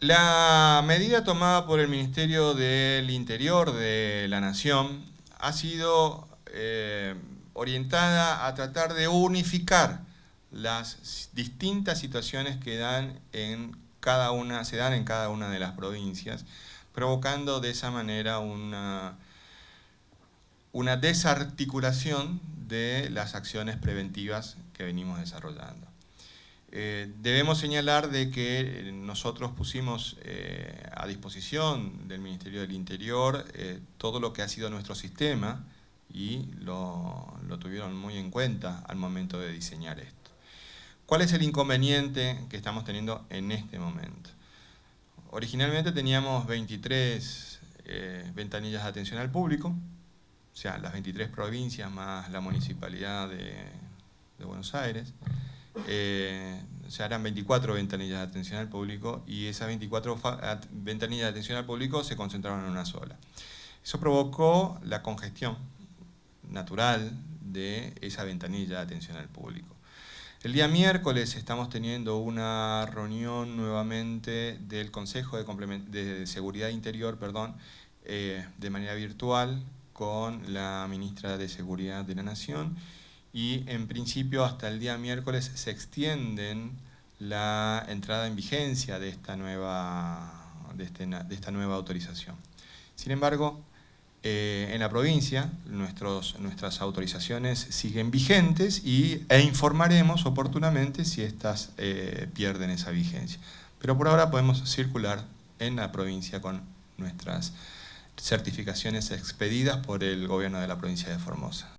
La medida tomada por el Ministerio del Interior de la Nación ha sido eh, orientada a tratar de unificar las distintas situaciones que dan en cada una, se dan en cada una de las provincias, provocando de esa manera una desarticulación de las acciones preventivas que venimos desarrollando. Eh, debemos señalar de que eh, nosotros pusimos eh, a disposición del Ministerio del Interior todo lo que ha sido nuestro sistema y lo, tuvieron muy en cuenta al momento de diseñar esto. ¿Cuál es el inconveniente que estamos teniendo en este momento? Originalmente teníamos 23 ventanillas de atención al público, o sea, las 23 provincias más la municipalidad de Buenos Aires, eh, se eran 24 ventanillas de atención al público y esas 24 ventanillas de atención al público se concentraron en una sola. Eso provocó la congestión natural de esa ventanilla de atención al público. El día miércoles estamos teniendo una reunión nuevamente del Consejo de, Seguridad Interior perdón, eh, de manera virtual con la Ministra de Seguridad de la Nación y en principio hasta el día miércoles se extienden la entrada en vigencia de esta nueva, de, este esta nueva autorización. Sin embargo, eh, en la provincia nuestros, nuestras autorizaciones siguen vigentes y, e informaremos oportunamente si estas eh, pierden esa vigencia. Pero por ahora podemos circular en la provincia con nuestras certificaciones expedidas por el gobierno de la provincia de Formosa.